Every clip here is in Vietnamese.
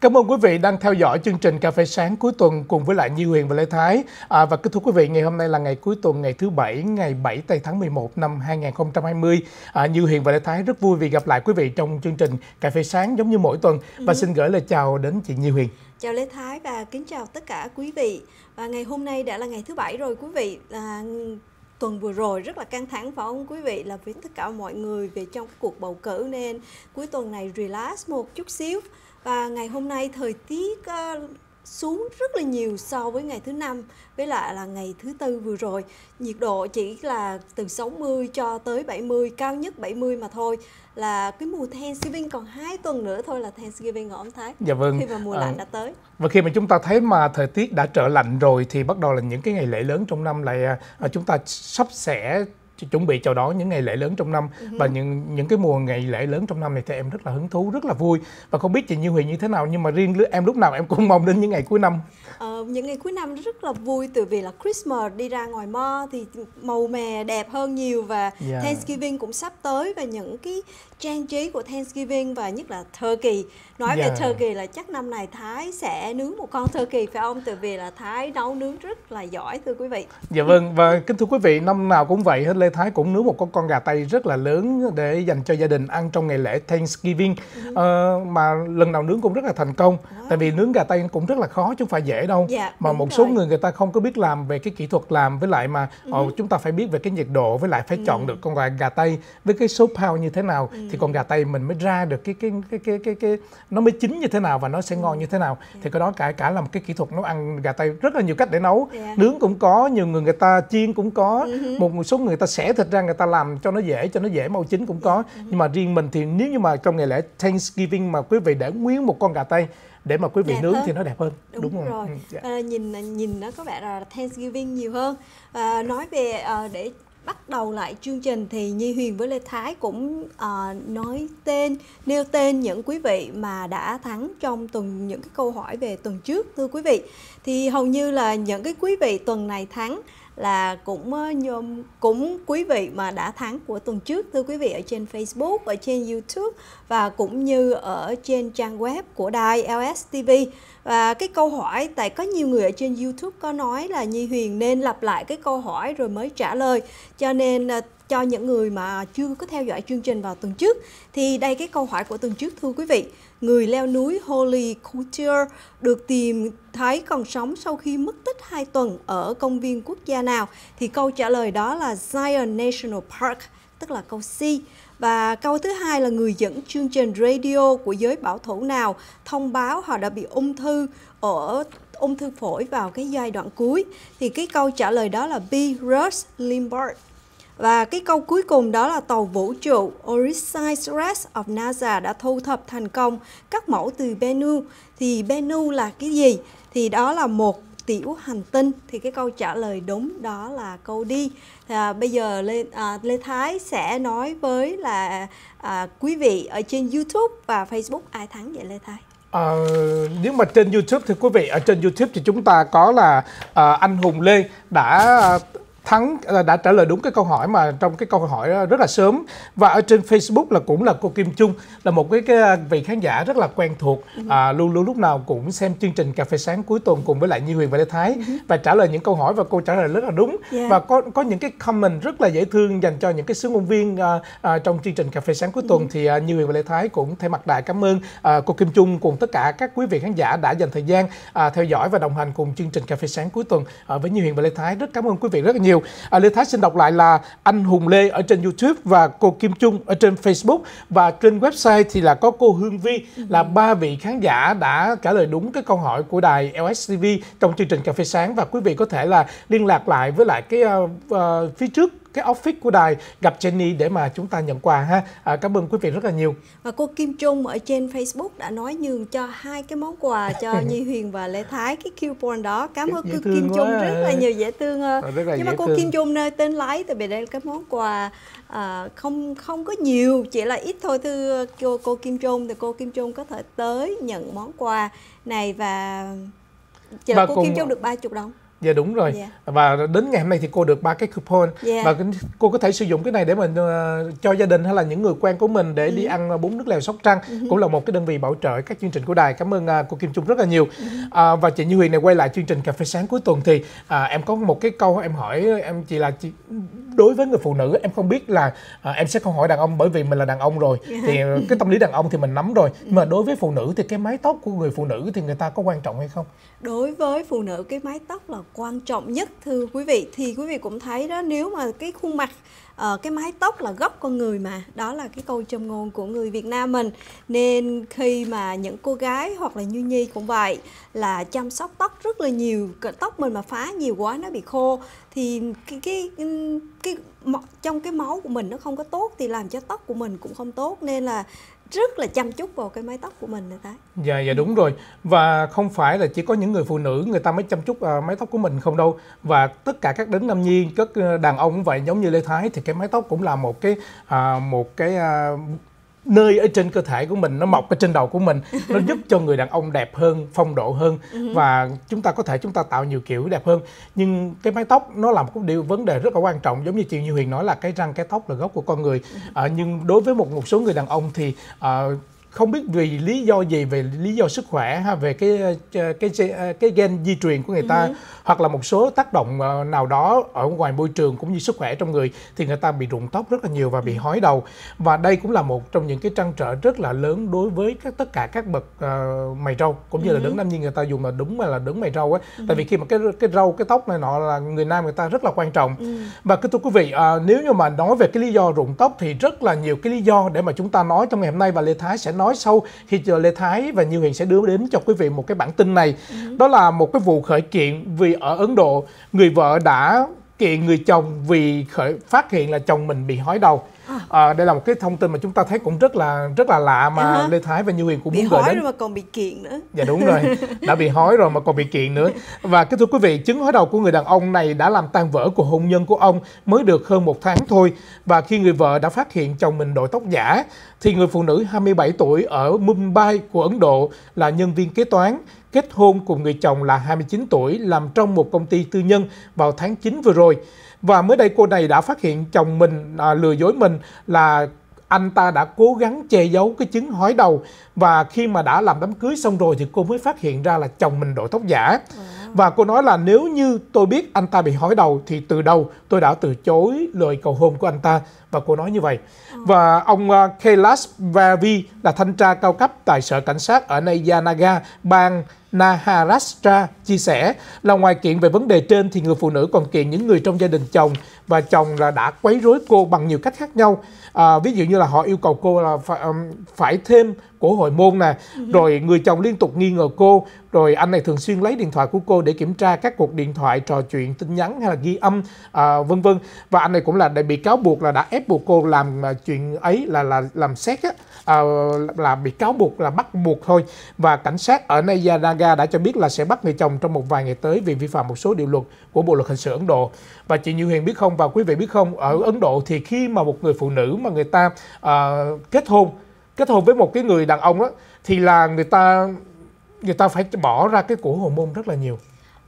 Cảm ơn quý vị đang theo dõi chương trình Cà phê sáng cuối tuần cùng với lại Nhi Huyền và Lê Thái. À, và kính thưa quý vị, ngày hôm nay là ngày cuối tuần, ngày thứ Bảy, ngày 7 tây tháng 11 năm 2020. À, Nhi Huyền và Lê Thái rất vui vì gặp lại quý vị trong chương trình Cà phê sáng giống như mỗi tuần. Và ừ. xin gửi lời chào đến chị Nhi Huyền. Chào Lê Thái và kính chào tất cả quý vị. Và ngày hôm nay đã là ngày thứ Bảy rồi quý vị. À, tuần vừa rồi rất là căng thẳng phải không quý vị là với tất cả mọi người về trong cuộc bầu cử nên cuối tuần này relax một chút xíu và ngày hôm nay thời tiết uh, xuống rất là nhiều so với ngày thứ năm với lại là ngày thứ tư vừa rồi nhiệt độ chỉ là từ 60 cho tới 70 cao nhất 70 mà thôi là cái mùa Thanksgiving còn hai tuần nữa thôi là Thanksgiving ở ông Thái dạ vâng khi mà mùa à, lạnh đã tới và khi mà chúng ta thấy mà thời tiết đã trở lạnh rồi thì bắt đầu là những cái ngày lễ lớn trong năm lại à, à, chúng ta sắp sẽ chuẩn bị chào đón những ngày lễ lớn trong năm ừ và những những cái mùa ngày lễ lớn trong năm này thì em rất là hứng thú rất là vui và không biết chị Như Huyền như thế nào nhưng mà riêng em lúc nào em cũng mong đến những ngày cuối năm ờ, những ngày cuối năm rất là vui từ vì là Christmas đi ra ngoài mo thì màu mè đẹp hơn nhiều và yeah. Thanksgiving cũng sắp tới và những cái trang trí của Thanksgiving và nhất là Turkey nói yeah. về Turkey là chắc năm này Thái sẽ nướng một con Turkey phải không từ vì là Thái nấu nướng rất là giỏi thưa quý vị dạ vâng và kính thưa quý vị năm nào cũng vậy hết lên Lê Thái cũng nướng một con gà tây rất là lớn để dành cho gia đình ăn trong ngày lễ Thanksgiving ừ. ờ, mà lần nào nướng cũng rất là thành công wow. tại vì nướng gà tây cũng rất là khó chứ không phải dễ đâu dạ, mà một số người người ta không có biết làm về cái kỹ thuật làm với lại mà ừ. oh, chúng ta phải biết về cái nhiệt độ với lại phải ừ. chọn được con gà gà tây với cái số pound như thế nào ừ. thì con gà tây mình mới ra được cái cái cái cái cái, cái nó mới chín như thế nào và nó sẽ ừ. ngon như thế nào yeah. Dạ. thì cái đó cả cả là một cái kỹ thuật nấu ăn gà tây rất là nhiều cách để nấu yeah. Dạ. nướng cũng có nhiều người người ta chiên cũng có uh một số người ta sẽ thật ra người ta làm cho nó dễ cho nó dễ màu chính cũng có ừ. nhưng mà riêng mình thì nếu như mà trong ngày lễ Thanksgiving mà quý vị để nguyên một con gà tây để mà quý vị đẹp nướng hơn. thì nó đẹp hơn đúng, đúng rồi, rồi. Ừ, dạ. à, nhìn nhìn nó có vẻ là Thanksgiving nhiều hơn à, nói về à, để bắt đầu lại chương trình thì Nhi Huyền với Lê Thái cũng uh, nói tên nêu tên những quý vị mà đã thắng trong tuần những cái câu hỏi về tuần trước thưa quý vị thì hầu như là những cái quý vị tuần này thắng là cũng ờ, nhôm cũng quý vị mà đã thắng của tuần trước thưa quý vị ở trên Facebook, ở trên YouTube và cũng như ở trên trang web của đài LSTV. Và cái câu hỏi tại có nhiều người ở trên YouTube có nói là Nhi Huyền nên lặp lại cái câu hỏi rồi mới trả lời. Cho nên ờ, cho những người mà chưa có theo dõi chương trình vào tuần trước thì đây cái câu hỏi của tuần trước thưa quý vị người leo núi Holly Couture được tìm thấy còn sống sau khi mất tích 2 tuần ở công viên quốc gia nào thì câu trả lời đó là Zion National Park tức là câu C và câu thứ hai là người dẫn chương trình radio của giới bảo thủ nào thông báo họ đã bị ung thư ở ung thư phổi vào cái giai đoạn cuối thì cái câu trả lời đó là B. Rush Limbert và cái câu cuối cùng đó là tàu vũ trụ Orisize Res of NASA đã thu thập thành công các mẫu từ Bennu. Thì Bennu là cái gì? Thì đó là một tiểu hành tinh thì cái câu trả lời đúng đó là câu đi à, bây giờ lê à, lê thái sẽ nói với là à, quý vị ở trên youtube và facebook ai thắng vậy lê thái À, nếu mà trên YouTube thì quý vị ở trên YouTube thì chúng ta có là à, anh Hùng Lê đã Thắng ờ, đã trả lời đúng cái câu hỏi mà trong cái câu hỏi ờ, rất là sớm và ở trên Facebook là cũng là cô Kim Trung là một cái, cái ờ, vị khán giả rất là quen thuộc ừ. à, luôn luôn lúc nào cũng xem chương trình cà phê sáng cuối tuần cùng với lại Như Huyền và Lê Thái ừ và trả lời những câu hỏi và cô trả lời rất là đúng yeah. và có có những cái comment rất là dễ thương dành cho những cái sướng ngôn viên à, à, trong chương trình cà phê sáng cuối tuần ừ thì à, Như Huyền và Lê Thái cũng thay mặt đại cảm ơn à, cô Kim Trung cùng tất cả các quý vị khán giả đã dành thời gian à, theo dõi và đồng hành cùng chương trình cà phê sáng cuối tuần à, với Như Huyền và Lê Thái rất cảm ơn quý vị rất là nhiều nhiều. À, Lê Thái xin đọc lại là anh Hùng Lê ở trên YouTube và cô Kim Trung ở trên Facebook và trên website thì là có cô Hương Vi là ba vị khán giả đã trả lời đúng cái câu hỏi của đài LSTV trong chương trình cà phê sáng và quý vị có thể là liên lạc lại với lại cái uh, uh, phía trước cái office của đài gặp Jenny để mà chúng ta nhận quà ha. À, cảm ơn quý vị rất là nhiều. Và cô Kim Trung ở trên Facebook đã nói nhường cho hai cái món quà cho Nhi Huyền và Lê Thái cái coupon đó. Cảm ơn cô Kim Trung rất là nhiều dễ thương. À, rất là Nhưng mà cô thương. Kim Trung nơi tên lái tại vì đây là cái món quà à, không không có nhiều chỉ là ít thôi thưa cô cô Kim Trung thì cô Kim Trung có thể tới nhận món quà này và chờ cô cùng... Kim Trung được 30 đồng. Dạ đúng rồi. Yeah. Dạ. Và đến ngày hôm nay thì cô được ba cái coupon yeah. Dạ. và cô có thể sử dụng cái này để mình uh, cho gia đình hay là những người quen của mình để ừ. đi ăn ờ, bún nước lèo Sóc Trăng ừ. cũng là một cái đơn vị bảo trợ các chương trình của đài. Cảm ơn uh, cô Kim Trung rất là nhiều. Ừ. Uh, và chị Như Huyền này quay lại chương trình cà phê sáng cuối tuần thì uh, em có một cái câu em hỏi em chị là chị đối với người phụ nữ em không biết là uh, em sẽ không hỏi đàn ông bởi vì mình là đàn ông rồi dạ. thì cái tâm lý đàn ông thì mình nắm rồi. Ừ. Mà đối với phụ nữ thì cái mái tóc của người phụ nữ thì người ta có quan trọng hay không? Đối với phụ nữ cái mái tóc là quan trọng nhất thưa quý vị thì quý vị cũng thấy đó nếu mà cái khuôn mặt uh, cái mái tóc là gốc con người mà đó là cái câu châm ngôn của người Việt Nam mình nên khi mà những cô gái hoặc là như nhi cũng vậy là chăm sóc tóc rất là nhiều tóc mình mà phá nhiều quá nó bị khô thì cái cái, cái trong cái máu của mình nó không có tốt thì làm cho tóc của mình cũng không tốt nên là rất là chăm chút vào cái mái tóc của mình rồi ta dạ dạ đúng rồi và không phải là chỉ có những người phụ nữ người ta mới chăm chút à, mái tóc của mình không đâu và tất cả các đến nam nhi các à, đàn ông cũng vậy giống như lê thái thì cái mái tóc cũng là một cái à, một cái à, nơi ở trên cơ thể của mình nó mọc ở trên đầu của mình nó giúp cho người đàn ông đẹp hơn phong độ hơn và chúng ta có thể chúng ta tạo nhiều kiểu đẹp hơn nhưng cái mái tóc nó là một cái điều vấn đề rất là quan trọng giống như chị như huyền nói là cái răng cái tóc là gốc của con người à, nhưng đối với một một số người đàn ông thì à, không biết vì lý do gì về lý do sức khỏe ha về cái ờ, cái cái, ờ, cái gen di truyền của người ta ừ. hoặc là một số tác động ờ, nào đó ở ngoài môi trường cũng như sức khỏe trong người thì người ta bị rụng tóc rất là nhiều và bị ừ. hói đầu và đây cũng là một trong những cái trăn trở rất là lớn đối với các tất cả các bậc uh, mày râu cũng như ừ. là đứng nam nhiên người ta dùng là đúng mà là đứng mày râu á ừ. tại vì khi mà cái cái râu cái tóc này nọ là người nam người ta rất là quan trọng ừ. và cứ thưa quý vị uh, nếu như mà nói về cái lý do rụng tóc thì rất là nhiều cái lý do để mà chúng ta nói trong ngày hôm nay và Lê Thái sẽ nói nói sâu khi chờ Lê Thái và Như Huyền sẽ đưa đến cho quý vị một cái bản tin này. Ừ. Đó là một cái vụ khởi kiện vì ở Ấn Độ người vợ đã kiện người chồng vì khởi phát hiện là chồng mình bị hói đầu. À à, đây là một cái thông tin mà chúng ta thấy cũng rất là rất là lạ mà uh-huh. lê thái và như huyền cũng bị muốn gửi đến rồi mà còn bị kiện nữa dạ đúng rồi đã bị hói rồi mà còn bị kiện nữa và kính thưa quý vị chứng hói đầu của người đàn ông này đã làm tan vỡ cuộc hôn nhân của ông mới được hơn một tháng thôi và khi người vợ đã phát hiện chồng mình đội tóc giả thì người phụ nữ 27 tuổi ở Mumbai của Ấn Độ là nhân viên kế toán kết hôn cùng người chồng là 29 tuổi làm trong một công ty tư nhân vào tháng 9 vừa rồi. Và mới đây cô này đã phát hiện chồng mình à, lừa dối mình là anh ta đã cố gắng che giấu cái chứng hói đầu và khi mà đã làm đám cưới xong rồi thì cô mới phát hiện ra là chồng mình đổi tóc giả. Ừ và cô nói là nếu như tôi biết anh ta bị hói đầu thì từ đầu tôi đã từ chối lời cầu hôn của anh ta và cô nói như vậy. Và ông à, Kailas Kailash Vavi là thanh tra cao cấp tại sở cảnh sát ở Nayanaga, bang Naharashtra chia sẻ là ngoài kiện về vấn đề trên thì người phụ nữ còn kiện những người trong gia đình chồng và chồng là đã quấy rối cô bằng nhiều cách khác nhau. À, ví dụ như là họ yêu cầu cô là phải, phải thêm của hội môn nè ừ rồi người chồng liên tục nghi ngờ cô rồi anh này thường xuyên lấy điện thoại của cô để kiểm tra các cuộc điện thoại trò chuyện tin nhắn hay là ghi âm à, vân vân và anh này cũng là đã bị cáo buộc là đã ép buộc cô làm à, chuyện ấy là là làm xét á à, là bị cáo buộc là bắt buộc thôi và cảnh sát ở Nayanaga đã cho biết là sẽ bắt người chồng trong một vài ngày tới vì vi phạm một số điều luật của bộ luật hình sự Ấn Độ và chị Như Huyền biết không và quý vị biết không ở Ấn Độ thì khi mà một người phụ nữ mà người ta à, kết hôn kết hôn với một cái người đàn ông đó thì là người ta người ta phải bỏ ra cái của môn rất là nhiều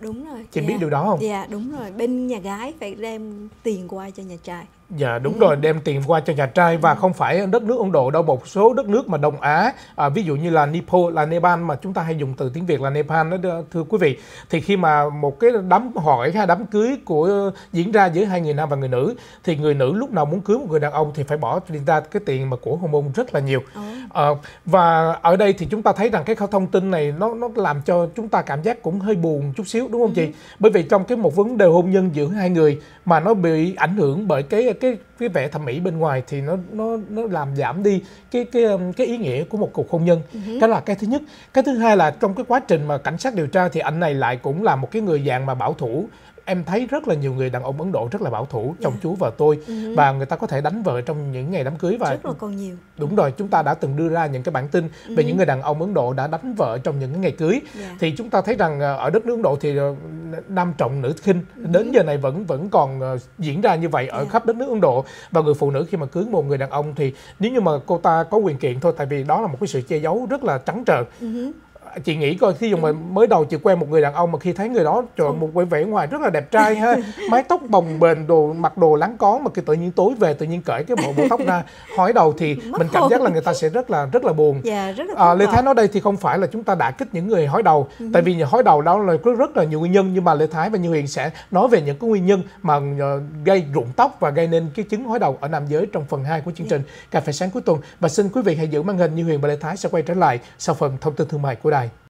đúng rồi chị dạ. biết điều đó không dạ đúng rồi bên nhà gái phải đem tiền qua cho nhà trai Dạ đúng ừ. rồi đem tiền qua cho nhà trai và ừ. không phải đất nước Ấn Độ đâu một số đất nước mà Đông Á à, ví dụ như là Nepal là Nepal mà chúng ta hay dùng từ tiếng Việt là Nepal đó thưa quý vị thì khi mà một cái đám hỏi hay đám cưới của ờ, diễn ra giữa hai người nam và người nữ thì người nữ lúc nào muốn cưới một người đàn ông thì phải bỏ ra cái tiền mà của hormone rất là nhiều ừ. à, và ở đây thì chúng ta thấy rằng cái thông tin này nó nó làm cho chúng ta cảm giác cũng hơi buồn chút xíu đúng không ừ. chị bởi vì trong cái một vấn đề hôn nhân giữa hai người mà nó bị ảnh hưởng bởi cái cái cái vẻ thẩm mỹ bên ngoài thì nó nó nó làm giảm đi cái cái um, cái ý nghĩa của một cuộc hôn nhân uh-huh. Ừ cái là cái thứ nhất cái thứ hai là trong cái quá trình mà cảnh sát điều tra thì anh này lại cũng là một cái người dạng mà bảo thủ em thấy rất là nhiều người đàn ông Ấn Độ rất là bảo thủ dạ. chồng yeah. chú vợ tôi uh-huh. và người ta có thể đánh vợ trong những ngày đám cưới và rất là còn nhiều đúng rồi chúng ta đã từng đưa ra những cái bản tin uh-huh. về những người đàn ông Ấn Độ đã đánh vợ trong những ngày cưới yeah. Dạ. thì chúng ta thấy rằng ờ, ở đất nước Ấn Độ thì ờ, nam trọng nữ khinh uh-huh. đến giờ này vẫn vẫn còn ờ, diễn ra như vậy ở yeah. Dạ. khắp đất nước Ấn Độ và người phụ nữ khi mà cưới một người đàn ông thì nếu như mà cô ta có quyền kiện thôi tại vì đó là một cái sự che giấu rất là trắng trợn uh-huh chị nghĩ coi khi dùng mà mới đầu chị quen một người đàn ông mà khi thấy người đó trời một vẻ vẻ ngoài rất là đẹp trai ha mái tóc bồng bềnh đồ mặc đồ láng có mà khi tự nhiên tối về tự nhiên cởi cái bộ bộ tóc ra hỏi đầu thì Mất mình cảm giác là người ta sẽ rất là rất là buồn dạ, rất là à, lê thái nói đây thì không phải là chúng ta đã kích những người hỏi đầu ừ. tại vì nhà hói đầu đó là có rất là nhiều nguyên nhân nhưng mà lê thái và như huyền sẽ nói về những cái nguyên nhân mà ờ, gây rụng tóc và gây nên cái chứng hói đầu ở nam giới trong phần 2 của chương dạ. trình cà phê sáng cuối tuần và xin quý vị hãy giữ màn hình như huyền và lê thái sẽ quay trở lại sau phần thông tin thương mại của đài Bye.